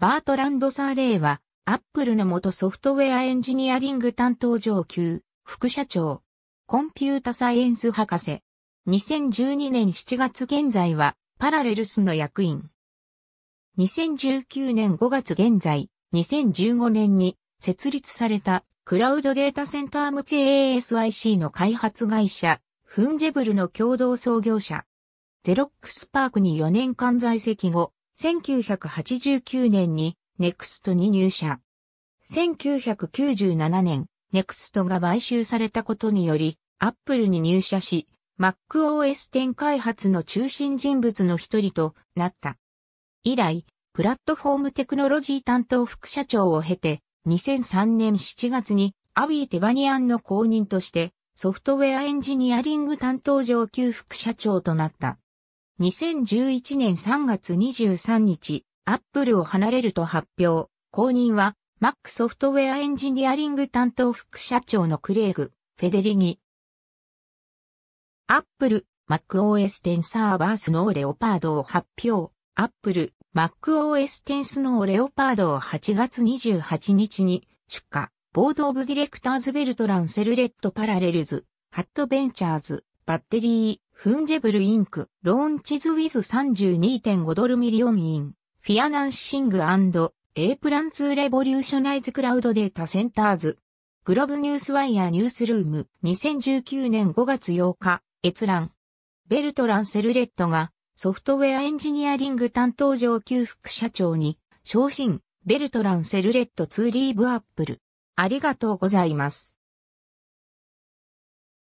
バートランド・サーレイは、アップルの元ソフトウェアエンジニアリング担当上級、副社長、コンピュータサイエンス博士。2012年7月現在は、パラレルスの役員。2019年5月現在、2015年に設立されたクラウドデータセンター向け ASIC の開発会社、フンジェブルの共同創業者。ゼロックスパークに4年間在籍後、1989年にネクストに入社。1997年、ネクストが買収されたことにより、アップルに入社し、MacOS 10開発の中心人物の一人となった。以来、プラットフォームテクノロジー担当副社長を経て、2003年7月にアビー・テバニアンの後任として、ソフトウェアエンジニアリング担当上級副社長となった。2011年3月23日、アップルを離れると発表。後任は、Mac ソフトウェアエンジニアリング担当副社長のクレイグ、フェデリギ。アップル、MacOS 10サーバースノーレオパードを発表。アップル、MacOS 10スノーレオパードを8月28日に出荷。ボードオブディレクターズベルトランセルレッドパラレルズ、ハットベンチャーズ、バッテリー、フンジェブルインク、ローンチズウィズ32.5ドルミリオンイン、フィアナンシングエープランツーレボリューショナイズクラウドデータセンターズ。グロブニュースワイヤーニュースルーム2019年5月8日、閲覧。ベルトラン・セルレットがソフトウェアエンジニアリング担当上級副社長に昇進、ベルトラン・セルレットツーリーブアップル。ありがとうございます。